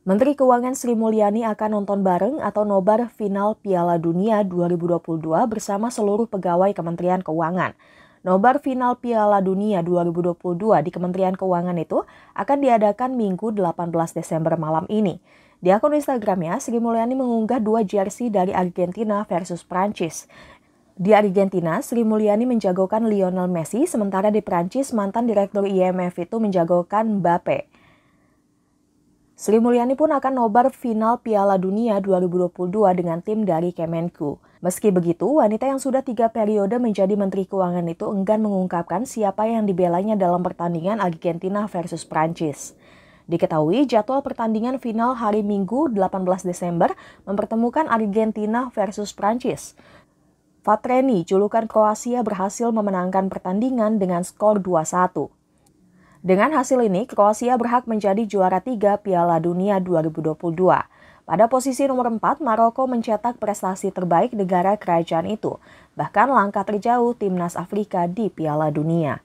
Menteri Keuangan Sri Mulyani akan nonton bareng atau nobar final Piala Dunia 2022 bersama seluruh pegawai Kementerian Keuangan. Nobar final Piala Dunia 2022 di Kementerian Keuangan itu akan diadakan Minggu 18 Desember malam ini. Di akun Instagramnya, Sri Mulyani mengunggah dua jersey dari Argentina versus Prancis. Di Argentina, Sri Mulyani menjagokan Lionel Messi, sementara di Prancis mantan direktur IMF itu menjagokan Mbappe. Sri Mulyani pun akan nobar final Piala Dunia 2022 dengan tim dari Kemenku. Meski begitu, wanita yang sudah tiga periode menjadi Menteri Keuangan itu enggan mengungkapkan siapa yang dibelanya dalam pertandingan Argentina versus Prancis. Diketahui jadwal pertandingan final hari Minggu 18 Desember mempertemukan Argentina versus Prancis. Fatreni, julukan Kroasia berhasil memenangkan pertandingan dengan skor 2-1. Dengan hasil ini, Kroasia berhak menjadi juara tiga Piala Dunia 2022. Pada posisi nomor 4, Maroko mencetak prestasi terbaik negara kerajaan itu, bahkan langkah terjauh timnas Afrika di Piala Dunia.